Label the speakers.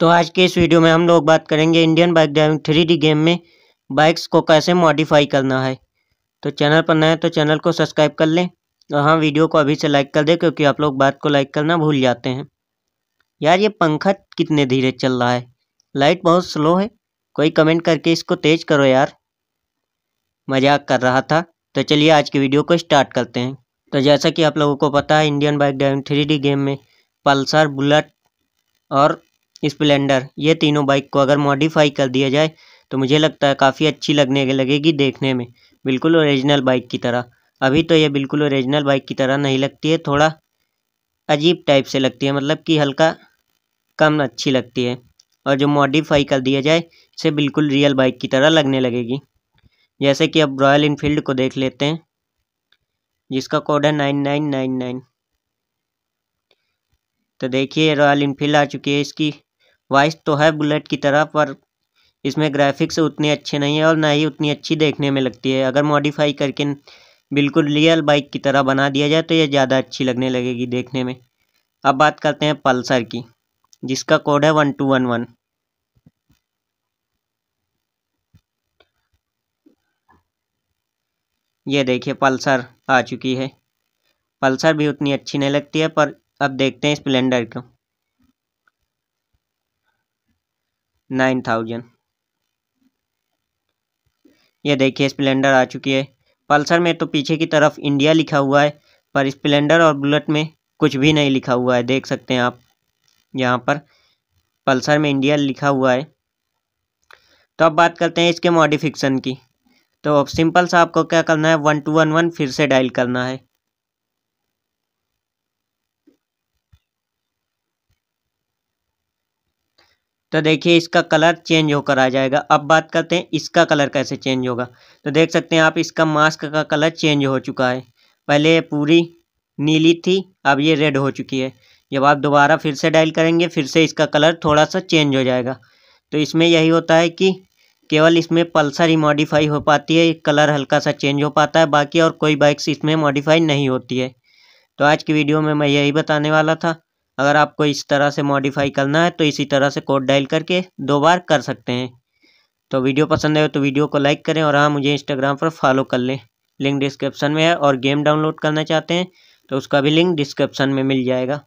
Speaker 1: तो आज के इस वीडियो में हम लोग बात करेंगे Indian bike driving three game में बाइक्स को कैसे मॉडिफाई करना है तो चैनल पर नए तो चैनल को सब्सक्राइब कर लें और हाँ वीडियो को अभी से लाइक कर दें क्योंकि आप लोग बात को लाइक करना भूल जाते हैं यार ये पंखा कितने धीरे चल रहा है लाइट बहुत स्लो है कोई कमेंट करके इसको तेज करो यार मजाक कर रहा था तो चलिए आज की वीडियो को स्टार्ट करते हैं तो जैसा कि आप लोगों को पता है Indian bike driving three game में पल्सर बुलेट और स्प्लेंडर ये तीनों बाइक को अगर मॉडिफाई कर दिया जाए तो मुझे लगता है काफ़ी अच्छी लगने लगेगी देखने में बिल्कुल ओरिजिनल बाइक की तरह अभी तो ये बिल्कुल ओरिजिनल बाइक की तरह नहीं लगती है थोड़ा अजीब टाइप से लगती है मतलब कि हल्का कम अच्छी लगती है और जो मॉडिफाई कर दिया जाए इसे बिल्कुल रियल बाइक की तरह लगने लगेगी जैसे कि अब रॉयल इनफील्ड को देख लेते हैं जिसका कोड है नाइन नाइन नाइन नाइन तो देखिए रॉयल इनफील्ड आ चुकी है इसकी वॉइस तो है बुलेट की तरह पर इसमें ग्राफिक्स उतने अच्छे नहीं है और ना ही उतनी अच्छी देखने में लगती है अगर मॉडिफाई करके बिल्कुल रियल बाइक की तरह बना दिया जाए तो ये ज़्यादा अच्छी लगने लगेगी देखने में अब बात करते हैं पल्सर की जिसका कोड है वन टू वन वन ये देखिए पल्सर आ चुकी है पल्सर भी उतनी अच्छी नहीं लगती है पर अब देखते हैं स्प्लेंडर को नाइन थाउजेंड ये देखिए स्प्लेंडर आ चुकी है पल्सर में तो पीछे की तरफ इंडिया लिखा हुआ है पर स्प्लेंडर और बुलेट में कुछ भी नहीं लिखा हुआ है देख सकते हैं आप यहाँ पर पल्सर में इंडिया लिखा हुआ है तो अब बात करते हैं इसके मॉडिफिकेशन की तो अब सिंपल सा आपको क्या करना है वन टू वन वन फिर से डायल करना है तो देखिए इसका कलर चेंज होकर आ जाएगा अब बात करते हैं इसका कलर कैसे चेंज होगा तो देख सकते हैं आप इसका मास्क का कलर चेंज हो चुका है पहले पूरी नीली थी अब ये रेड हो चुकी है जब आप दोबारा फिर से डायल करेंगे फिर से इसका कलर थोड़ा सा चेंज हो जाएगा तो इसमें यही होता है कि केवल इसमें पल्सर ही मॉडिफाई हो पाती है कलर हल्का सा चेंज हो पाता है बाकी और कोई बाइक्स इसमें मॉडिफाई नहीं होती है तो आज की वीडियो में मैं यही बताने वाला था अगर आपको इस तरह से मॉडिफाई करना है तो इसी तरह से कोड डायल करके दो बार कर सकते हैं तो वीडियो पसंद आए तो वीडियो को लाइक करें और हाँ मुझे इंस्टाग्राम पर फॉलो कर लें लिंक डिस्क्रिप्शन में है और गेम डाउनलोड करना चाहते हैं तो उसका भी लिंक डिस्क्रिप्शन में मिल जाएगा